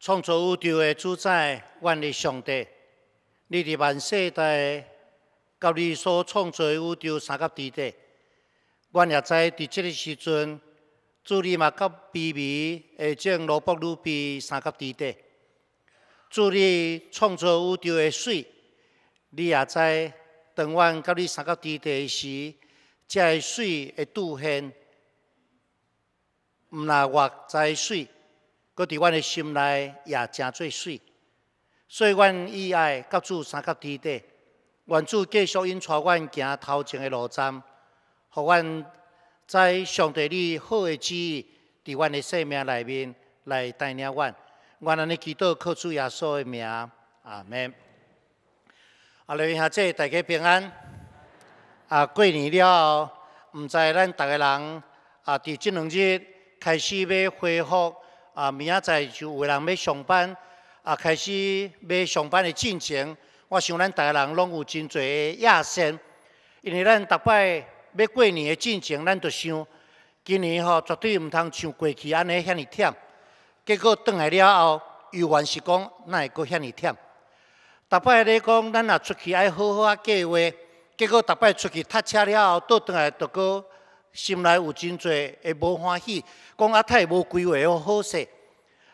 创造宇宙的主宰，万的上帝，你伫万世代，甲你所创造的宇宙相隔低带，阮也知伫即个时阵，祝你马甲卑微，下种萝卜、芦比相甲地带，祝你创造宇宙的水，你也知当阮甲你相甲地带时，会水会杜现，毋若活在水。搁伫阮的心内也真最水，所以阮以爱、甲主三隔低地，愿主继续因带阮行头前的路站，互阮在上帝里好的旨意伫阮的生命内面来带领阮。阮安尼祈祷靠主耶稣的名，阿门。阿下面下大家平安。啊，过年了，毋知咱逐个人啊，伫即两日开始要恢复。啊，明仔载就有人要上班，啊，开始要上班的进程。我想咱台人拢有真侪的野心，因为咱逐摆要过年的进程，咱就想今年吼绝对毋通像过去安尼遐尼忝。结果倒来了后，又还是讲那会阁遐尼忝。逐摆咧讲咱若出去爱好好啊计划，结果逐摆出去塞车了后，倒转来着阁。心内有真侪会无欢喜，讲啊太无规划哦，好势，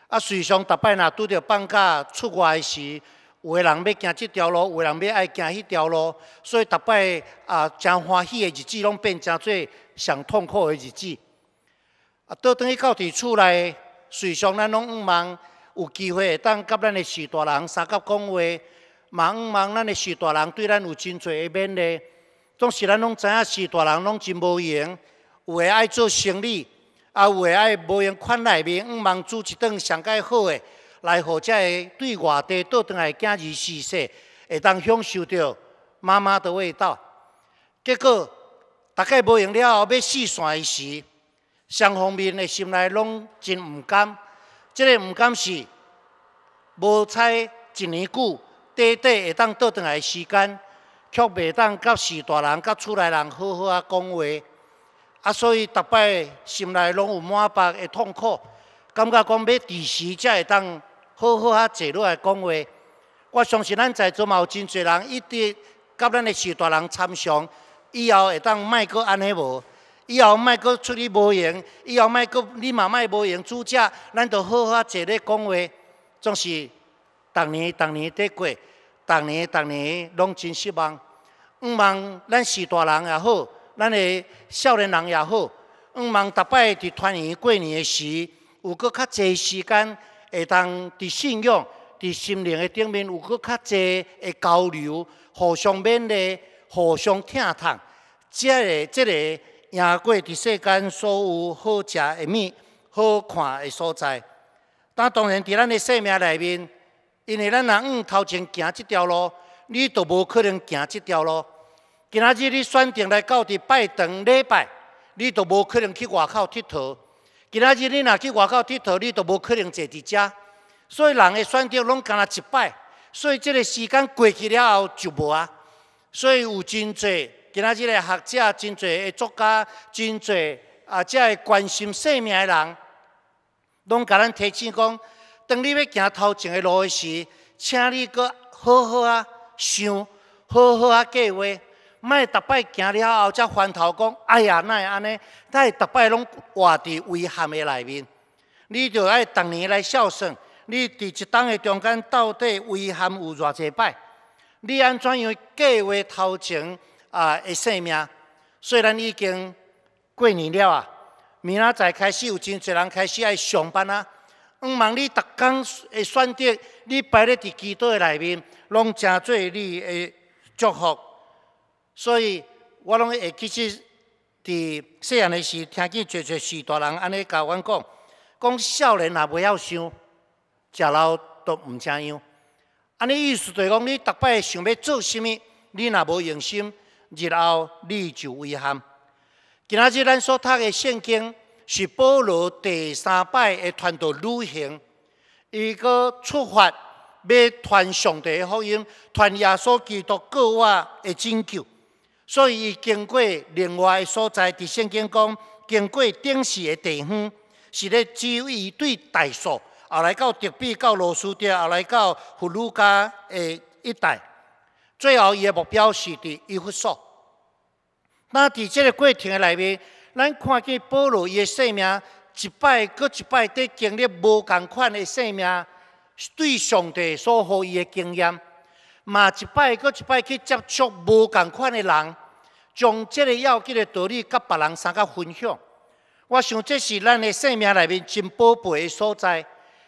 啊，随上逐摆若拄到放假出外时，有个人要行即条路，有个人要爱行迄条路，所以逐摆啊，诚欢喜的日子拢变成最上痛苦的日子。啊，倒转去到伫厝内，随上咱拢毋忙，有机会会当甲咱的师大人相佮讲话，忙毋忙？咱的师大人对咱有真侪的勉励。总是咱拢知影，序大人拢真无闲，有诶爱做生理，啊有诶爱无闲，款内面，毋忙煮一顿上介好诶，来互遮个对外地倒转来，囝儿四世会当享受着妈妈的味道。结果大概无闲了后，要散诶时，双方面诶心内拢真毋甘。即个毋甘是无猜，一年久短短会当倒转来时间。却未当甲徐大人、甲厝内人好好啊讲话，啊所以逐摆心内拢有满腹的痛苦，感觉讲要几时才会当好好啊坐落来讲话？我相信咱在座嘛有真侪人一直甲咱的徐大人参详，以后会当卖阁安尼无？以后卖阁出去无闲，以后卖阁你嘛卖无闲煮食，咱就好好啊坐咧讲话，总是逐年逐年得过。逐年，逐年，拢真失望。毋茫咱是大人也好，咱个少年人也好，毋茫逐摆伫团圆过年时，有搁较侪时间会当伫信仰、伫心灵个顶面有搁较侪个交流，互相勉励，互相疼痛，即个、即个，赢过伫世间所有好食个物，好看个所在。但当然，伫咱个生命内面。因为咱若往头前行即条路，你都无可能行即条路。今仔日你选定来到伫拜堂礼拜，你都无可能去外口佚佗。今仔日你若去外口佚佗，你都无可能坐伫遮。所以人的选择拢干若一摆，所以即个时间过去了后就无啊。所以有真多今仔日的学者、真多的作家、真多啊遮个关心生命的人，拢甲咱提醒讲。当你要行头前的路时，请你搁好好啊想，好好啊计划，莫逐摆行了后才翻头讲，哎呀会安尼，会逐摆拢活伫遗憾的内面。你就爱逐年来孝顺，你伫一档的中间到底遗憾有偌济摆？你安怎样计划头前啊的性命？虽然已经过年了啊，明仔载开始有真侪人开始爱上班啊。唔忙，你逐天会选择你摆咧伫祈祷的内面，拢诚多你嘅祝福。所以我拢会，其实伫细汉嘅时，听见侪侪许大人安尼甲阮讲，讲少年也袂晓想，食老都毋怎样。安尼意思就讲，你逐摆想要做啥物，你若无用心，日后你就遗憾。今仔日咱所读嘅圣经。是保罗第三摆的团队旅行，伊个出发要传上帝的福音，传耶稣基督各我的拯救。所以伊经过另外的所在，伫圣经讲经过定时的地方，是咧有伊对大数，后来到特比到罗斯甸，后来到弗鲁加的一带，最后伊的目标是伫伊佛所。那伫这个过程的内面，咱看见保罗伊的生命一摆搁一摆在经历无共款的生命，对上帝所赋伊的经验，嘛一摆搁一摆去接触无共款的人，将即个要紧的道理甲别人相佮分享。我想这是咱的生命内面真宝贝的所在，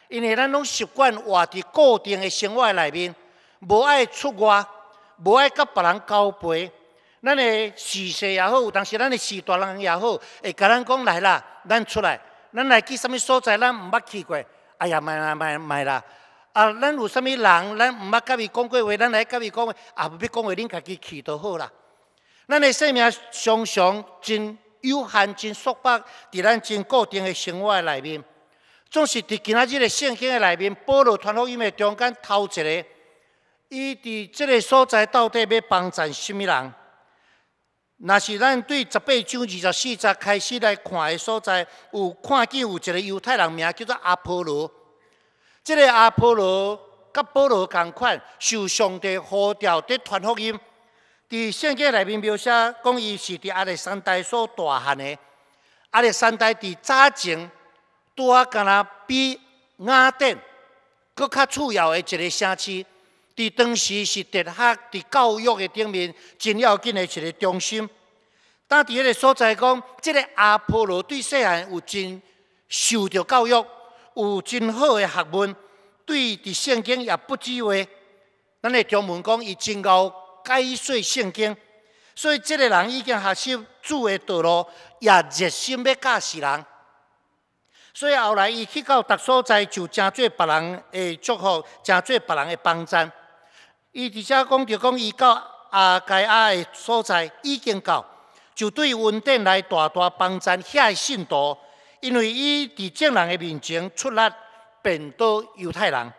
因为咱拢习惯活伫固定的生活内面，无爱出外，无爱甲别人交配。咱的时势也好，有当时咱的时大人也好，会甲咱讲来啦，咱出来，咱来去什物所在？咱毋捌去过。哎呀，卖啦咪卖啦！啊，咱有啥物人，咱毋捌甲伊讲过话，咱来甲伊讲话，也必讲话，恁家己去就好啦。咱的生命常常真有限，真束缚伫咱真固定的生活内面，总是伫今仔日个陷阱的内面，暴露传伙音的中间头一个。伊伫即个所在到底要帮助啥物人？那是咱对十八章二十四节开始来看的所在，有看见有一个犹太人名叫做阿波罗，这个阿波罗甲保罗同款，受上帝呼召的传福音。伫圣经内面描写，讲伊是伫亚历山大所大汉的，亚历山大伫早前，拄啊敢若比雅典阁较次要的一个城市。伫当时是特下伫教育个顶面真要紧个一个中心。当伫迄个所在讲，即个阿波罗对细汉有真受着教育，有真好个学问，对伫圣经也不止话。咱个中文讲伊真会解说圣经，所以即个人已经学习主个道路，也热心要教世人。所以后来伊去到达所在，就诚济别人会祝福，诚济别人的帮赞。伊伫遮讲，着讲伊到阿该亚的所在已经到，就对稳定来大大帮助遐的信徒，因为伊伫众人的面前出力变多犹太人，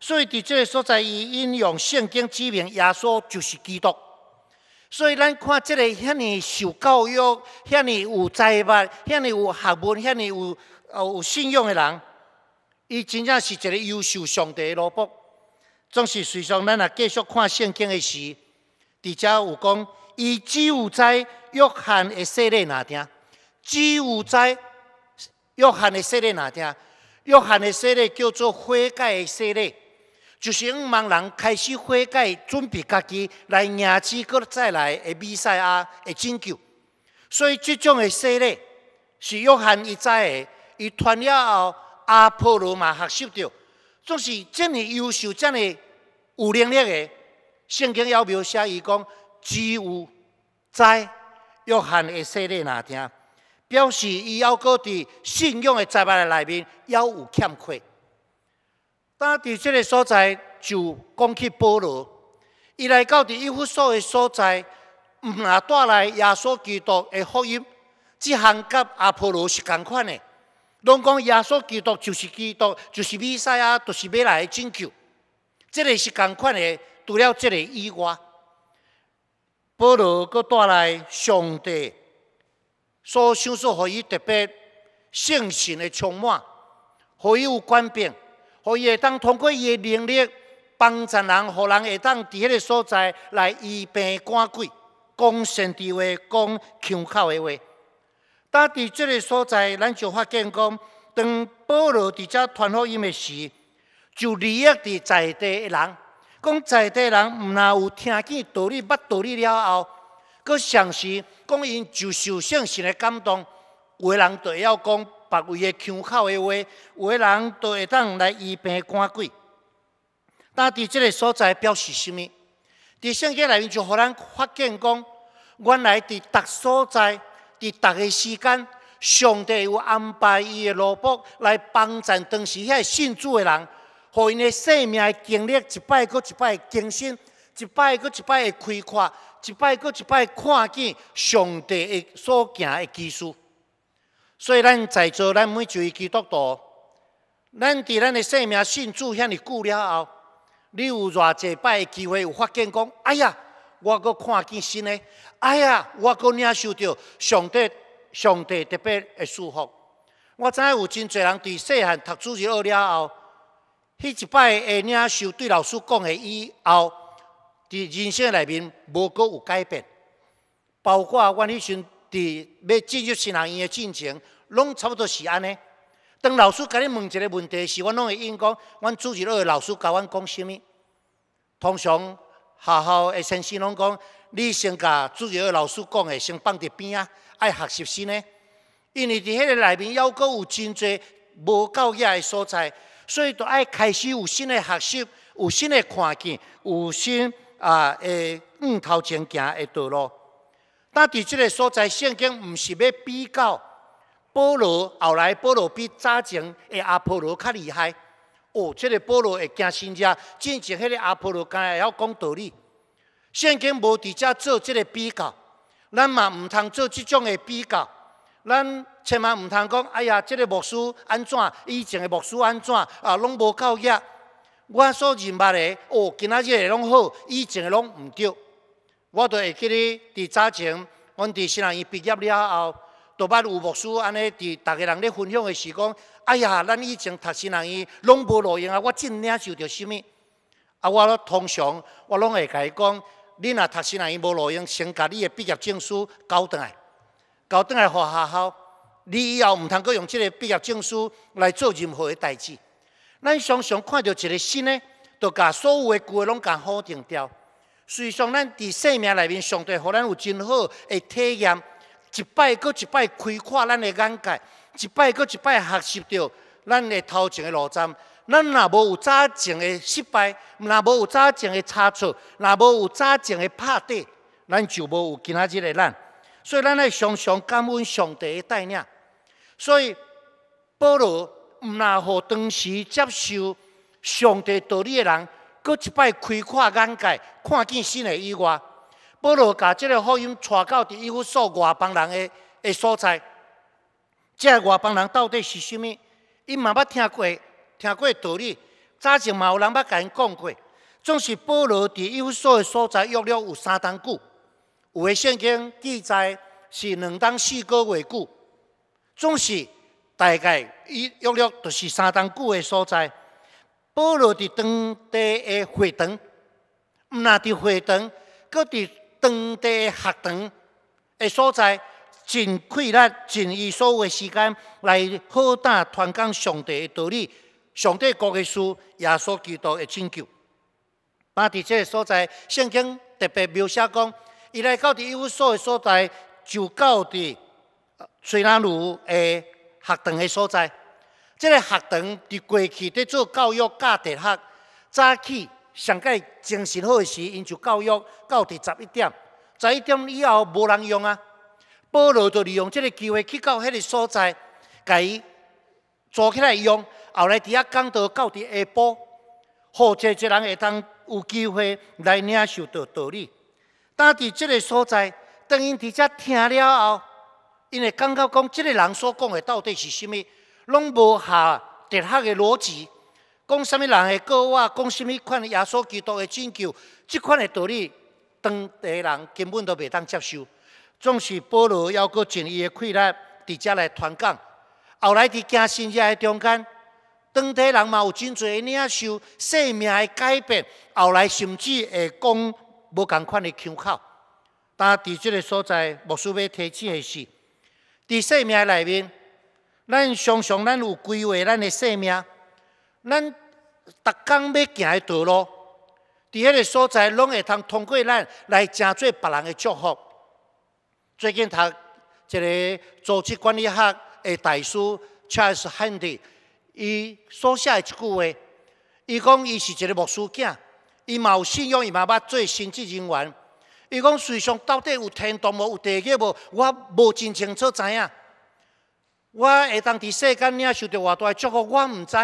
所以伫即个所在，伊引用圣经指明耶稣就是基督。所以咱看即个遐尼受教育、遐尼有才华，遐尼有学问、遐尼有呃有信用的人，伊真正是一个优秀上帝的萝卜。总是随上，咱也继续看圣经的时，伫遮有讲，伊只有在约翰的洗礼那听，只有在约翰的洗礼那听，约翰的洗礼叫做悔改的洗礼，就是五万人开始悔改，准备家己来迎接搁再来的比赛啊的拯救。所以即种的洗礼是约翰一再的，伊传了后，阿波罗玛学习着，总是这么优秀，这么。有能力的，圣经要描写伊讲只有在约翰的洗礼那听，表示伊还搁伫信仰的财的内面也有欠缺。当在即个所在就讲起保罗，伊来到伫伊所的所在，毋若带来耶稣基督的福音，即项甲阿波罗是共款的。拢讲耶稣基督就是基督，就是比赛啊，就是未来的拯救。这个是共款的，除了这个以外，保罗佫带来上帝所想说，予伊特别圣神的充满，予伊有转变，予伊会当通过伊的能力帮助人，予人会当伫迄个所在来医病赶鬼，讲神的话，讲腔口的话。当伫即个所在，咱就发现讲，当保罗伫遮传福音的时。就利益伫在地人，讲在地人毋若有听见道理、捌道理了后，佫尝试讲因就受圣神的感动，有的人就要讲别位的腔口的话，有的人就会当来医病赶鬼。但伫即个所在表示啥物？伫圣经内面就互咱发现讲，原来伫逐所在、伫逐个时间，上帝有安排伊的萝卜来帮咱当时遐信主的人。互因的生命经历一摆，搁一摆更新，一摆，搁一摆的开阔，一摆，搁一摆看见上帝所行的技术。所以咱在座咱每一一基督徒，咱伫咱的生命信主遐尼久了后，你有偌侪摆的机会有发现讲，哎呀，我搁看见新的，哎呀，我搁领受到上帝，上帝特别的祝福。我知影有真侪人伫细汉读主日学了后，迄一摆诶，领袖对老师讲诶以后，伫人生内面无阁有改变，包括阮迄阵伫要进入新学院的进程，拢差不多是安尼。当老师甲你问一个问题时，阮拢会应讲，阮主日二老师甲阮讲啥物？通常学校诶先生拢讲，你先甲主日二老师讲诶，先放伫边啊，爱学习先咧。因为伫迄个内面，犹阁有真侪无够养诶所在。所以，就爱开始有新的学习，有新的看见，有新啊的硬头前行的道路。但伫即个所在，圣经不是要比较，保罗后来保罗比早前的阿波罗较厉害。哦，这个保罗会惊新家，进前迄个阿波罗，敢也要讲道理。圣经无伫遮做这个比较，咱嘛毋通做这种的比较，咱。千万毋通讲，哎呀，即个牧师安怎？以前的牧师安怎？啊，拢无教业。我所认捌的，哦，今仔日拢好，以前的拢毋着。我都会记咧，伫早前，阮伫新南院毕业了后，都班有牧师安尼，伫逐个人咧分享的时讲，哎呀，咱以前读新南院拢无路用啊！我真领受着什物啊，我通常我拢会甲伊讲，你若读新南院无路用，先甲你的毕业证书交倒来，交倒来学校。你以后毋能阁用即个毕业证书来做任何诶代志。咱常常看到一个新嘅，就甲所有诶旧嘅拢甲否定掉。虽然咱伫生命内面，上帝给咱有真好诶体验，一摆阁一摆开阔咱诶眼界，一摆阁一摆学习到咱诶头前诶路障。咱若无有早前诶失败，若无有早前诶差错，若无有早前诶拍地，咱就无有今仔日诶咱。所以，咱要常常感恩上帝诶带领。所以，保罗毋呐，让当时接受上帝道理的人，搁一摆开阔眼界，看见新的意外。保罗将这个福音带到伫伊弗所外邦人的的所在。这外邦人到底是甚物？伊嘛捌听过，听过道理，早前嘛有人捌甲因讲过。总是保罗伫伊弗所的所在约了有三丹久，有的圣经记载是两丹四个月久。总是大概伊约六就是三堂久的所在，保罗伫当地的会堂，毋那伫会堂，搁伫当地的学堂的所在，尽气力、尽伊所有的时间来好大传讲上帝的道理，上帝国的书、耶稣基督的拯救。把伫这个所在圣经特别描写讲，伊来到伫伊所的所在就到伫。虽然路诶，学堂诶所在，这个学堂伫过去伫做教育价值学，早起上届精神好时，因就教育到第十一点，十一点以后无人用啊。保罗就利用这个机会去到迄个所在，甲伊做起来用，后来伫遐讲到到伫下晡，好侪侪人会当有机会来领受到道理。但伫这个所在，当因伫遮听了后，因为感觉讲即个人所讲的到底是甚物，拢无下哲学的逻辑，讲甚物人的歌啊，讲甚物款耶稣基督的拯救，即款的道理，当地人根本都袂当接受。总是保罗要阁尽伊的快力，伫遮来传讲，后来伫加新约中间，当地人嘛有真济的领受性命的改变，后来甚至会讲无共款的腔口。但伫即个所在，无须要提醒的是。伫生命内面，咱常常咱有规划咱的生命，咱逐工要行的道路，伫迄个所在，拢会通通过咱来成就别人的祝福。最近读一个组织管理学的大师 Charles Handy，伊所写的一句话，伊讲伊是一个牧师囝，伊嘛有信仰，伊妈捌做神职人员。伊讲：世上到底有天堂无？有地狱无？我无真清楚知影。我下当伫世间领受到偌大的祝福，我毋知。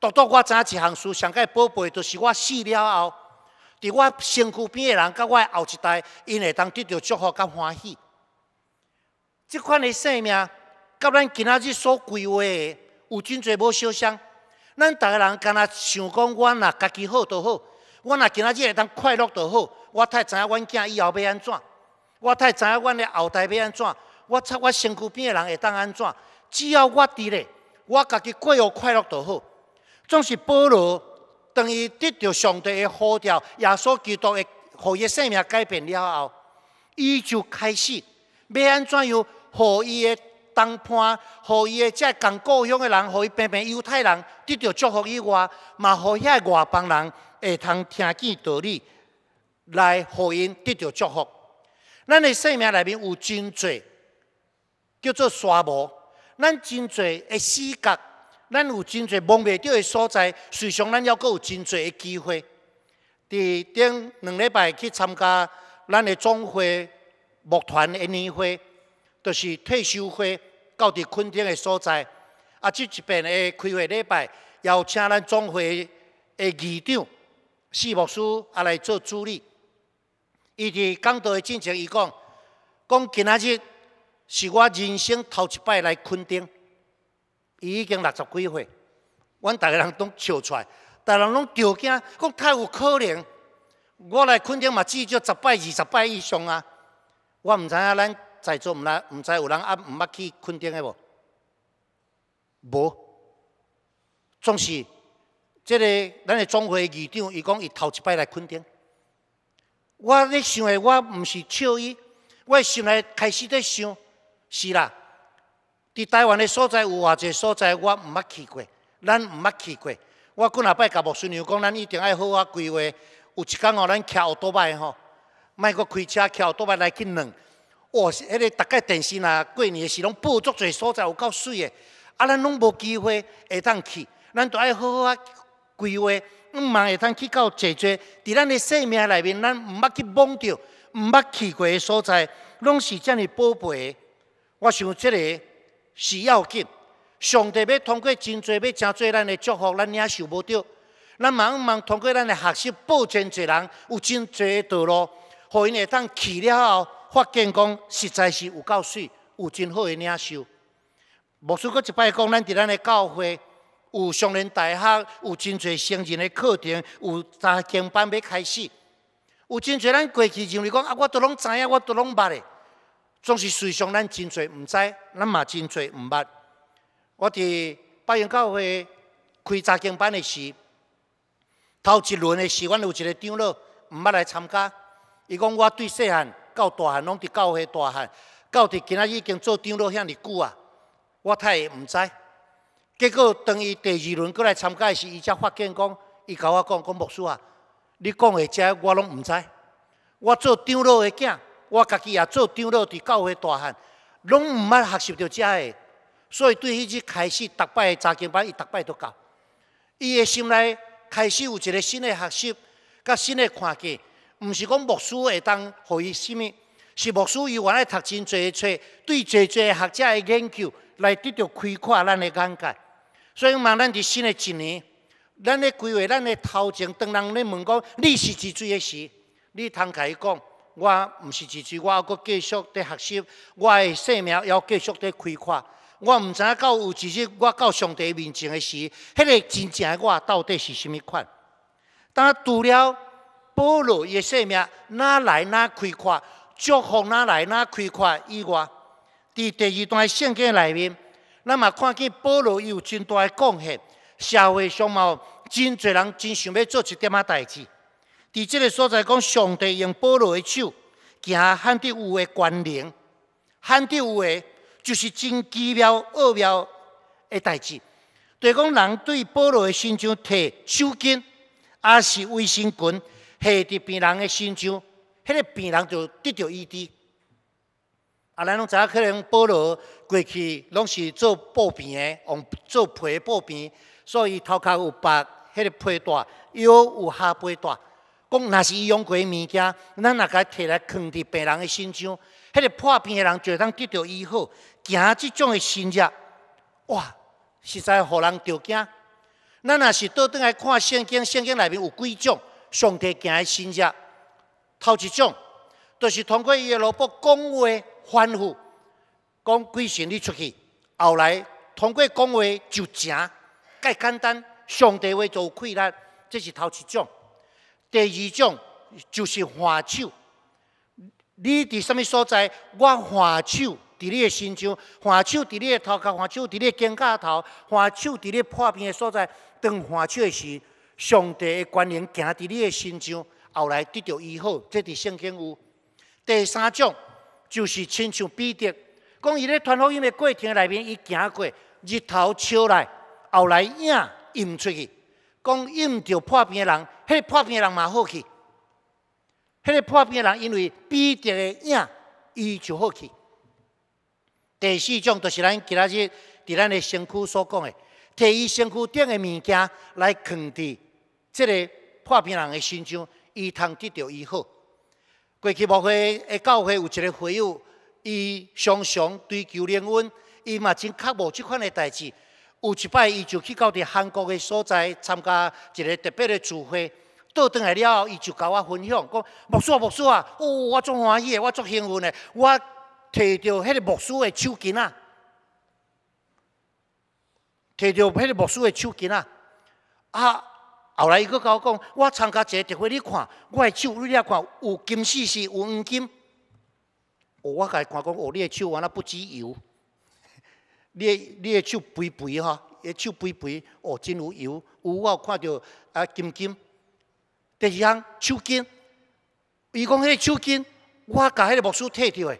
独独我知一项事，上界宝贝，就是我死了后，伫我身躯边的人，甲我嘅后一代，因会当得到祝福，甲欢喜。即款的生命，甲咱今仔日所规划的有真侪无相像。咱逐个人敢若想讲，我若家己好就好，我若今仔日会当快乐就好。我太知影，阮囝以后要安怎？我太知影，阮的后代要安怎？我操，我身躯边的人会当安怎？只要我伫咧，我家己过有快乐就好。总是保罗当伊得到上帝的呼召，耶稣基督的伊的生命改变了后，伊就开始要安怎样，和伊的同伴、和伊的在共故乡的人、和伊平平犹太人得到祝福以外，嘛，和遐外邦人会通听见道理。来，互因得到祝福。咱的生命内面有真多叫做沙漠，咱真多的死角，咱有真多望未到的所在。事实上，咱还佫有真多的机会。伫顶两礼拜去参加咱的总会牧团的年会，就是退休会，到伫昆甸的所在。啊，即一边的开会礼拜，邀请咱总会的议长，事务师啊来做助理。伊伫讲道的进程，伊讲，讲今仔日是我人生头一摆来昆顶，伊已经六十几岁，阮逐个人拢笑出来，逐个人拢着惊，讲太有可能，我来昆顶嘛至少十摆、二十摆以上啊，我毋知影咱在座毋知有人啊毋捌去昆顶的无？无，总是，即个咱的总会议长，伊讲伊头一摆来昆顶。我咧想诶，我毋是笑伊，我心内开始咧想，是啦，伫台湾的所在有偌济所在我毋捌去过，咱毋捌去过。我今下摆甲木孙娘讲，咱一定要好好啊规划。有一工哦，咱徛乌多拜吼，莫阁开车徛乌多拜来去两。哇，迄个大概电视呐，过年时拢报足济所在有够水的，啊，咱拢无机会下当去，咱都爱好好啊规划。毋茫会当去到解决，伫咱的生命内面，咱毋捌去摸着，毋捌去过诶所在，拢是遮尔宝贝。我想即个是要紧。上帝要通过真侪，要真侪咱诶祝福，咱也受无到。咱茫茫通过咱诶学习，报真侪人有真侪诶道路，互因会当去了后，发现讲实在是有够水，有真好诶领受。无数个一摆讲，咱伫咱诶教会。有上联大学，有真侪先进的课程，有扎经班要开始。有真侪咱过去认为讲啊，我都拢知影，我都拢捌的，总是随上咱真侪毋知，咱嘛真侪毋捌。我伫八月教会开查经班的时，头一轮的时，阮有一个长老毋捌来参加，伊讲我对细汉到大汉拢伫教会，大汉到伫今仔已经做长老遐尼久啊，我太毋知。结果当伊第二轮过来参加时，伊才发现讲，伊甲我讲讲牧师啊，你讲个遮我拢毋知。我做长老的囝，我家己也做长老，伫教会大汉，拢毋捌学习到遮的。所以对迄日开始，逐摆查经班，伊逐摆都教。伊的心内开始有一个新的学习，甲新的看见，毋是讲牧师会当予伊甚物。是牧师由原来读真侪一册，对侪侪学者的研究，来得到开阔咱的眼界。所以嘛，咱伫新的一年，咱咧规划，咱的头前，当人咧问讲，你是几岁诶时，你通开伊讲，我毋是几岁，我还阁继续伫学习，我诶生命还继续伫开阔。我毋知影到有一日，我到上帝面前诶时，迄个真正诶我到底是甚物款？当除了保罗诶生命哪来哪开阔，祝福哪来哪开阔以外，伫第二段圣经内面。咱嘛看见保罗伊有真大的贡献，社会上有真侪人真想要做一点仔代志。伫即个所在讲上帝用保罗的手行罕得有诶关联，罕得有诶就是真奇妙、奥妙诶代志。对讲人对保罗诶身上摕手巾，还是卫生巾下伫病人诶身上，迄个病人就得到医治。啊！咱拢影，可能保罗过去拢是做布片的，往做皮的布片，所以头壳有白，迄个皮带，腰有下背带。讲若是伊用过诶物件，咱若该提来藏伫别人的身上。迄个破病的人就会当得到医好。行，即种的性质，哇，实在互人着惊。咱若是倒转来看圣经，圣经内面有几种上帝行的性质。头一种，就是通过伊的罗卜讲话。反复讲几神，你出去。后来通过讲话就成，介简单。上帝话就有困难，这是头一种。第二种就是换手。你伫什物所在？我换手伫你诶身上，换手伫你诶头壳，换手伫你诶肩胛头，换手伫你破病诶所在。当换手是上帝诶关联，行伫你诶身上。后来得到医好，这是圣经有。第三种。就是亲像彼得，讲伊咧传福音的过程内面，伊行过日头烧来，后来影印出去，讲印着破病的人，迄个破病的人嘛好去，迄个破病的人因为彼得的影，伊就好去。第四种就是咱今仔日伫咱的身躯所讲的，摕伊身躯顶的物件来肯伫即个破病人的身上，伊通得到伊好。过去木会的教会有一个会友，伊常常追求灵魂，伊嘛真确无即款的代志。有一摆，伊就去到伫韩国的所在参加一个特别的聚会，倒转来来后，伊就甲我分享讲：“木叔啊，木叔啊，哦，我足欢喜的，我足幸运的，我摕到迄个莫叔的手巾啊，摕到迄个莫叔的手巾啊，啊！”后来伊阁甲我讲，我参加一个特会，你看我的手你遐看，有金丝丝，有黄金。哦，我甲伊看讲，哦，你的手原来不止有，你的你的手肥肥哈，的手肥肥，哦，真有油。有我有看到啊，金金。第二项，手巾，伊讲迄个手巾，我甲迄个牧师摕着诶。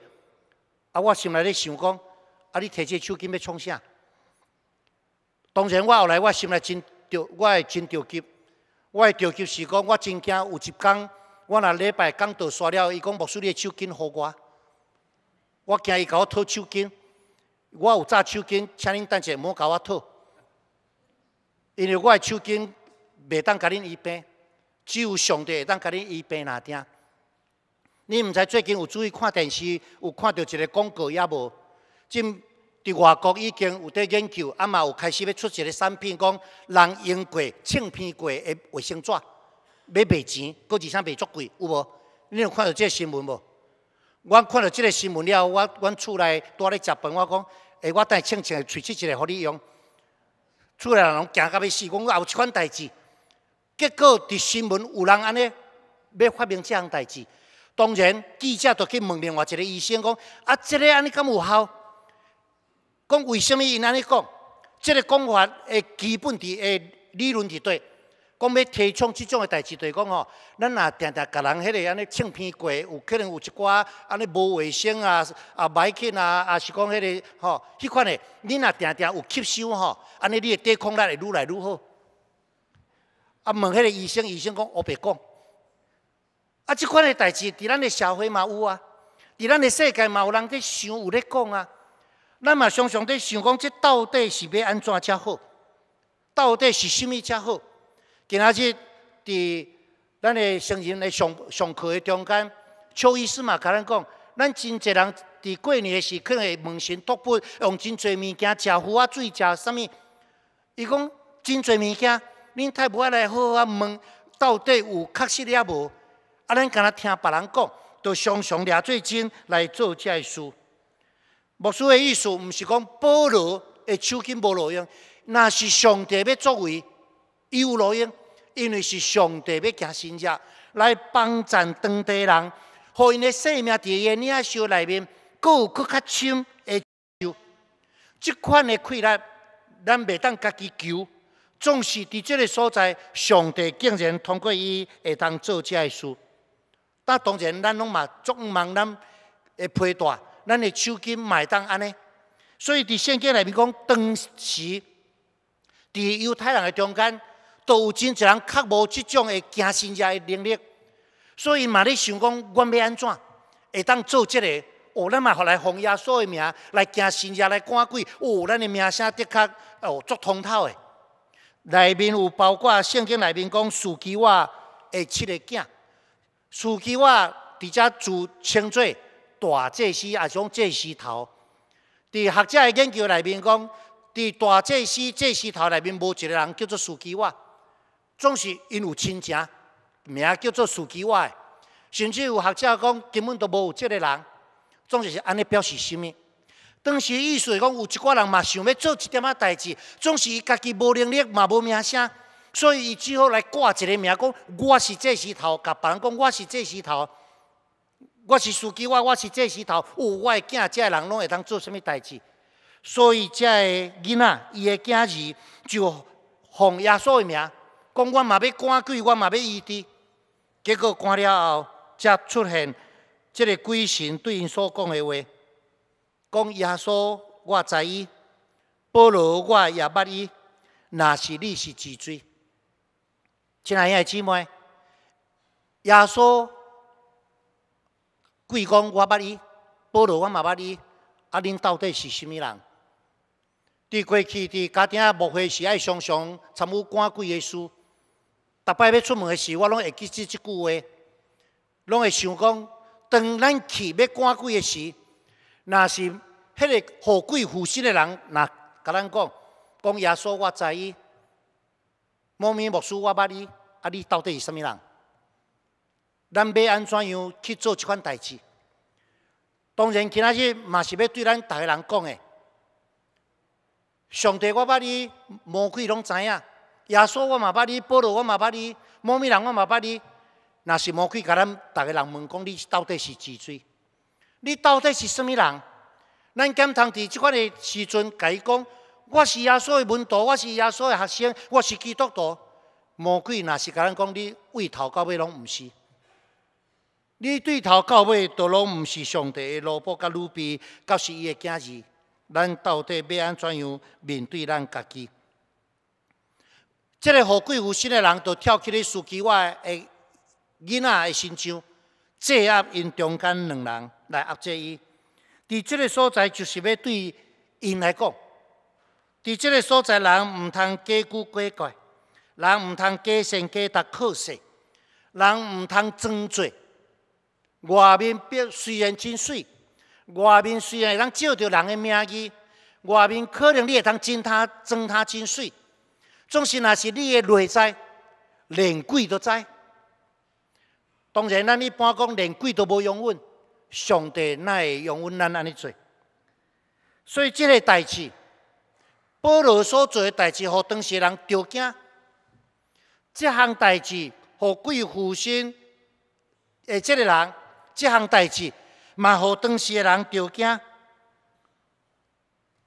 啊，我心内咧想讲，啊，你摕这手巾要创啥？当然，我后来我心内真着，我会真着急。我的着急是讲，我真惊有一工，我若礼拜工倒刷了，伊讲没收你的手巾乎我，我惊伊甲我讨手巾，我有扎手巾，请恁等者莫甲我讨，因为我的手巾袂当甲恁医病，只有上帝会当甲恁医病那听。你毋知最近有注意看电视，有看到一个广告也无？真。伫外国已经有在研究，啊嘛有开始要出一个产品，讲人用过、唱片过的卫生纸，要卖钱，搁而且卖足贵，有无？你有看到即个新闻无？我看到即个新闻了，我我厝内住咧食饭，我讲，诶，我带清清喙出一个互你用。厝内人惊到要死，讲啊有一款代志。结果伫新闻有人安尼要发明这样代志，当然记者就去问另外一个医生讲，啊，即个安尼敢有效？讲为什么因安尼讲？即个讲法诶，基本伫诶理论伫底。讲要提倡即种诶代志，对讲吼，咱若定定甲人迄个安尼唱片过，有可能有一寡安尼无卫生啊、啊歹菌啊，啊是讲迄个吼迄款诶，你若定定有吸收吼，安尼你诶抵抗力会愈来愈好。啊问迄个医生，医生讲我白讲。啊，即款诶代志伫咱诶社会嘛有啊，伫咱诶世界嘛有人伫想有咧讲啊。咱嘛常常在想讲，这到底是要安怎才好？到底是甚么才好？今仔日伫咱个生人来上上课的中间，邱医师嘛，甲咱讲，咱真侪人伫过年的时候会门神托不，用真侪物件食糊啊水，食啥物？伊讲真侪物件，恁太无爱来好好啊问，到底有确实了无？啊，咱敢若听别人讲，都常常掠做真来做这事。牧师的意思毋是讲保罗的手巾无路用，那是上帝要作为有路用，因为是上帝要行信者来帮咱当地人，让因的生命在伊尼亚烧内面，佫有佫较深的救。即款的困难，咱袂当家己求，总是伫即个所在，上帝竟然通过伊会当做这的事。但当然，咱拢嘛，急忙咱的配戴。咱的手机买单安尼，所以伫圣经内面讲，当时伫犹太人的中间，都有真一人，确无即种的行神者的能力。所以嘛，你想讲，阮要安怎会当做这个？哦，咱嘛后来奉耶稣的名来行神者来赶鬼，哦，咱的名声的确哦足通透的。内面有包括圣经内面讲，属记我会七个囝，属记我伫遮住称罪。大祭司啊，讲祭司头。伫学者的研究内面讲，伫大祭司、祭司头内面无一个人叫做司机我，总是因有亲情，名叫做司机我。甚至有学者讲，根本都无有这个人，总是是安尼表示什物。当时意思讲，有一挂人嘛想要做一点仔代志，总是伊家己无能力嘛无名声，所以伊只好来挂一个名，讲我是祭司头，甲别人讲我是祭司头。我是司机，我我是这石头。有我的囝这人拢会当做什物代志？所以这个囡仔，伊的囝字就奉耶稣的名，讲我嘛要赶鬼，我嘛要医治。结果赶了后，才出现这个鬼神对因所讲的话，讲耶稣，我知伊，保罗我也捌伊。若是你是自罪，亲爱的姊妹，耶稣。贵公，我捌伊，保罗，我嘛捌伊，啊，恁到底是甚物人？伫过去，伫家庭啊，无非是爱想想参乎赶鬼的事。逐摆要出门的时，我拢会记起即句话，拢会想讲，当咱去要赶鬼的时，若是迄个富贵富身的人，若甲咱讲，讲耶稣，我在意，慕名牧师我捌伊，啊，你到底是甚物人？咱要安怎样去做即款代志？当然，今仔日嘛是要对咱逐个人讲的。上帝，我把你魔鬼拢知影。耶稣，我嘛把你暴露，我嘛把你魔鬼人，我嘛把你，若是魔鬼，甲咱逐个人问讲，你到底是几岁？你到底是甚物人？咱检讨伫即款的时阵，甲伊讲，我是耶稣的门徒，我是耶稣的学生，我是基督徒。魔鬼若是甲咱讲，你畏头到尾拢毋是。你对头到尾都拢毋是上帝诶，罗布甲鲁比，倒是伊的囝儿。咱到底要安怎样面对咱家己？即个好贵有心的人都跳起咧，司机我个囡仔个身上，制压因中间两人来压制伊。伫即个所在就是要对因来讲，伫即个所在人毋通假古过怪，人毋通假信假达靠势，人毋通装作。外面别虽然真水，外面虽然会当照到人的名字，外面可能你会当真他装他真水，总是若是你的内在连鬼都知。当然，咱一般讲连鬼都无用稳，上帝哪会用稳咱安尼做？所以，这个代志保罗所做的代志，互当时人着惊。这项代志，互鬼附身，下这个人。这项代志嘛，予当时的人着惊，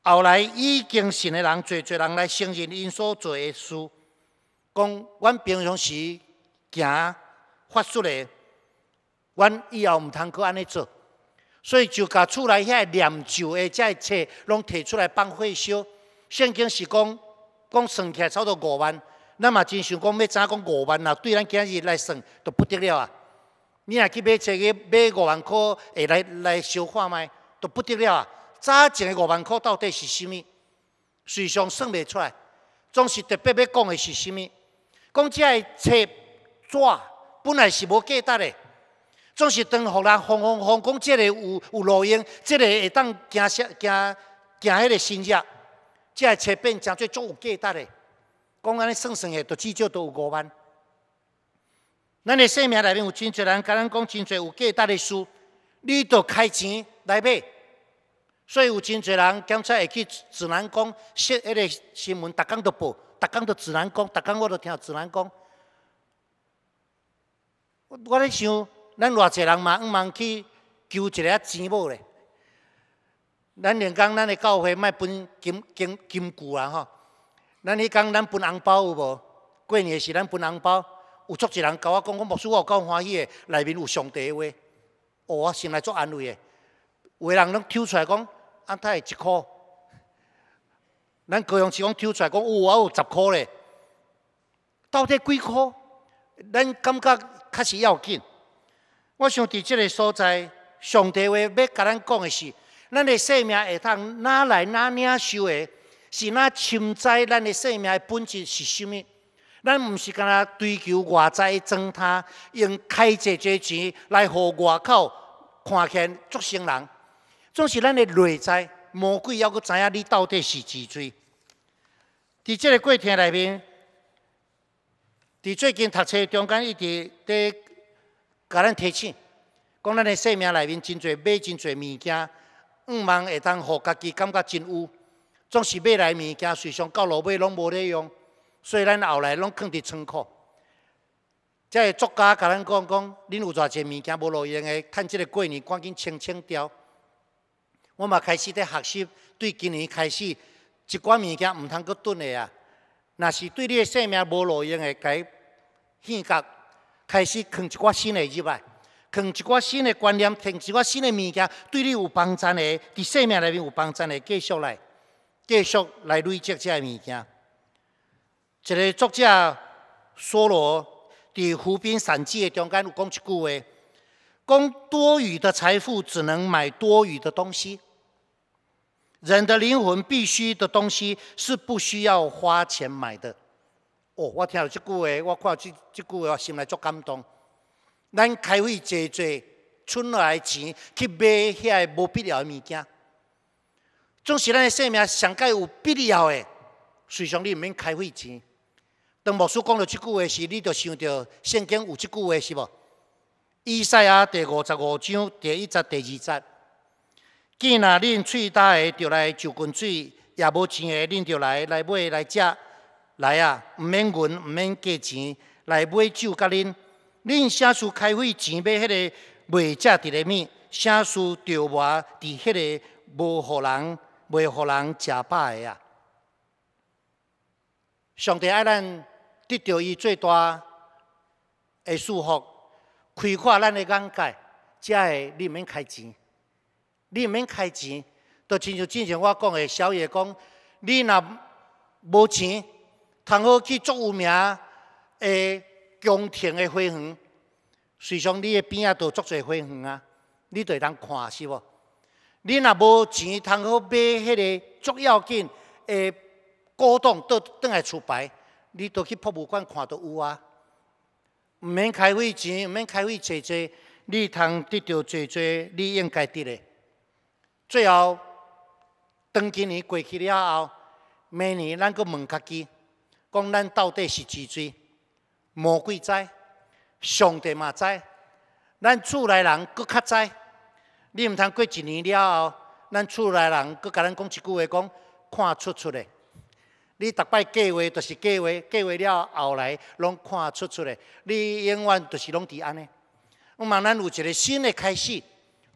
后来已经信的人，侪侪人来承认因所做诶事，讲阮平常时行发出诶，阮以后毋通去安尼做，所以就甲厝内遐念旧诶，遮册拢提出来放火烧，圣经是讲讲算起来差不多五万，咱嘛真想讲要怎讲五万啊？对咱今日来算都不得了啊！你若去买一个买五万块会来来收看卖，都不得了啊！早前五万块到底是什么？谁上算袂出来？总是特别要讲的是什么？讲这个车纸本来是无价值的，总是当互人哄哄哄，讲这个有有路用，这个会当行行行迄个新价，这个车变成最足有价值的。讲安尼算算下，都至少都有五万。咱的生命内面有真侪人，甲咱讲真侪有价值的书，你都开钱来买。所以有真侪人，检测会去自然讲，说迄个新闻，逐天都报，逐天都自然讲，逐天我都听自然讲。我咧想，咱偌侪人嘛，毋罔去求一个钱某咧。咱连讲，咱的教会莫分金金金句啊吼。咱迄讲，咱分红包有无？过年时咱分红包。有足一人甲我讲，我默许我够欢喜的，内面有上帝话，哦，我先来足安慰的。有人拢抽出来讲，安太一箍，咱高雄市讲抽出来讲，哦，有十箍咧，到底几箍？咱感觉确实要紧。我想伫即个所在，上帝话要甲咱讲的是，咱的性命会通哪来哪领受的？是哪深知咱的性命的本质是甚么？咱毋是干那追求外在装他，用开济济钱来互外口看见足成人，总是咱的内在魔鬼犹阁知影你到底是几岁。伫即个过程内面，伫最近读册中间一直伫甲咱提醒，讲咱的生命内面真侪买真侪物件，毋茫会当互家己感觉真有，总是买来物件，随上到落尾拢无咧用。所以咱后来拢藏伫仓库，即个作家甲咱讲讲，恁有偌济物件无路用的，趁即个过年赶紧清清掉。我嘛开始在学习，对今年开始一寡物件毋通阁囤的啊。若是对你性命无路用的，该性格开始藏一寡新的入来，藏一寡新的观念，藏一寡新的物件，对你有帮助的，伫性命内面有帮助的，继续来，继续来累积即个物件。一个作家梭罗伫湖滨散记诶中间有讲一句话，讲多余诶财富只能买多余的东西。人的灵魂必须的东西是不需要花钱买的。哦，我听到即句话，我看到即即句话心内足感动。咱开会侪侪，存落来钱去买遐无必要诶物件，总是咱诶生命上该有必要诶，最少你毋免开会钱。当牧师讲到即句话时，你就想到圣经有即句话是无？以赛亚第五十五章第一节、第二节：，见那恁喙焦的，就来就滚水；也无钱的，恁就来来买来食。来啊，毋免银，毋免价钱，来买酒甲恁。恁啥次开会钱买迄个卖食伫咧面，啥次着我伫迄个无互人未互人食饱的啊？上帝爱咱。得到伊最大的束缚，开阔咱的眼界，才会你免开钱，你免开钱，就亲像之前我讲的小野讲，你若无钱，倘好去做有名的宫廷的花园，随从你的边啊都足侪花园啊，你都通看是无？你若无钱，倘好买迄个足要紧的古董，倒倒来厝摆。你都去博物馆看都有啊，毋免开会钱，毋免开会坐坐，你通得到坐坐，你应该得咧。最后，当今年过去了后，明年咱阁问家己，讲咱到底是几岁？魔鬼知，上帝嘛知，咱厝内人阁较知。你毋通过一年了后，咱厝内人阁甲咱讲一句话，讲看出出咧。你逐摆计划，就是计划；计划了后来，拢看出出来。你永远就是拢伫安尼。唔忙，咱有一个新的开始，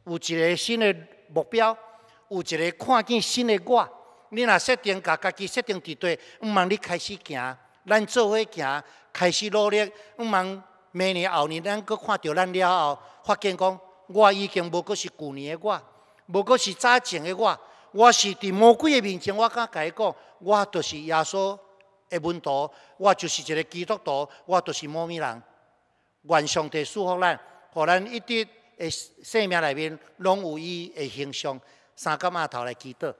有一个新的目标，有一个看见新的我。你若设定家家己设定伫对，毋忙你开始行。咱做伙行，开始努力。毋忙明年后年，咱搁看到咱了后，发现讲我已经无阁是旧年的我，无阁是早前的我。我是伫魔鬼的面前，我敢甲伊讲，我就是耶稣的门徒，我就是一个基督徒，我就是摩米人。愿上帝祝福咱，互咱一直的性命内面拢有伊的形象，三角码头来祈祷。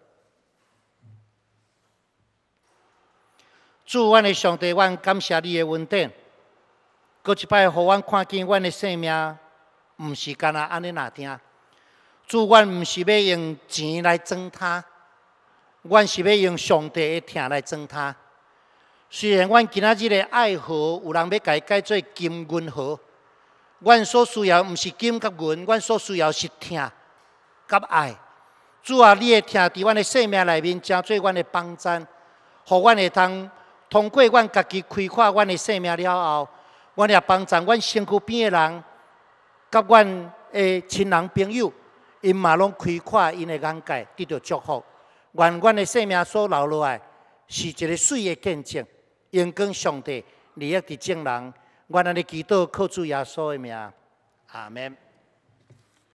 祝阮的上帝，我感谢你的恩典，搁一摆互我看见阮的性命，毋是干那安尼难听。主，阮毋是要用钱来装他，阮是要用上帝的疼来装他。虽然阮今仔日的爱好有人要改改做金银好，阮所需要毋是金甲银，阮所需要是疼甲爱。主啊，你的疼伫阮的生命内面，正做阮的帮展，互阮会通通过阮家己开化阮的生命了后，阮也帮展阮身躯边的人，甲阮的亲人朋友。因嘛拢开阔因的眼界得到祝福。我们的生命所留落来，是一个水的见证。因跟上帝利益的证人，原来来祈祷，靠主耶稣的名，阿门。